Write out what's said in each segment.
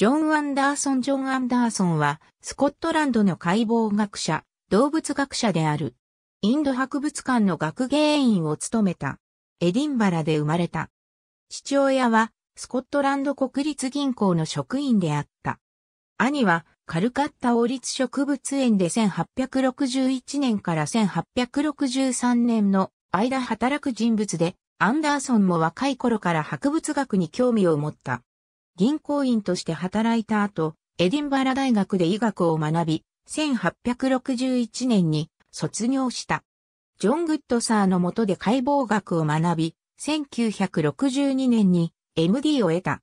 ジョン・アンダーソン・ジョン・アンダーソンは、スコットランドの解剖学者、動物学者である。インド博物館の学芸員を務めた。エディンバラで生まれた。父親は、スコットランド国立銀行の職員であった。兄は、カルカッタ王立植物園で1861年から1863年の間働く人物で、アンダーソンも若い頃から博物学に興味を持った。銀行員として働いた後、エディンバラ大学で医学を学び、1861年に卒業した。ジョン・グッドサーの下で解剖学を学び、1962年に MD を得た。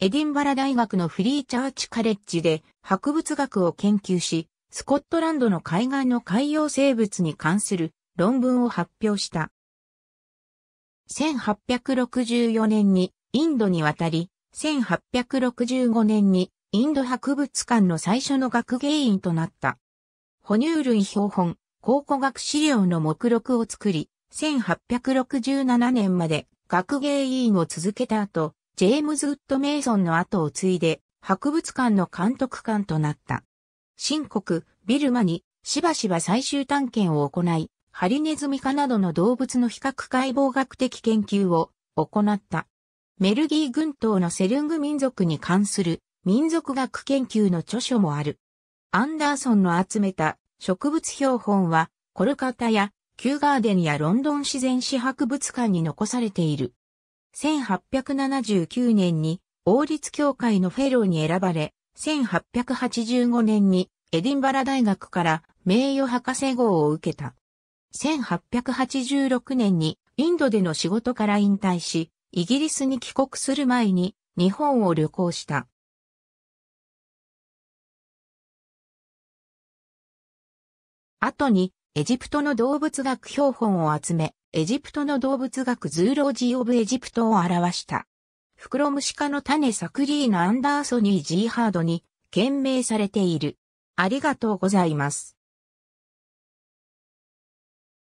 エディンバラ大学のフリーチャーチカレッジで博物学を研究し、スコットランドの海岸の海洋生物に関する論文を発表した。1864年にインドに渡り、1865年にインド博物館の最初の学芸員となった。哺乳類標本、考古学資料の目録を作り、1867年まで学芸員を続けた後、ジェームズ・ウッド・メイソンの後を継いで、博物館の監督官となった。新国、ビルマに、しばしば最終探検を行い、ハリネズミ科などの動物の比較解剖学的研究を行った。メルギー群島のセルング民族に関する民族学研究の著書もある。アンダーソンの集めた植物標本はコルカタやキューガーデンやロンドン自然史博物館に残されている。1879年に王立協会のフェローに選ばれ、1885年にエディンバラ大学から名誉博士号を受けた。1886年にインドでの仕事から引退し、イギリスに帰国する前に日本を旅行した。後にエジプトの動物学標本を集め、エジプトの動物学ズーロージー・オブ・エジプトを表した。フクロムシ科の種サクリーナ・アンダーソニー・ジーハードに、懸命されている。ありがとうございます。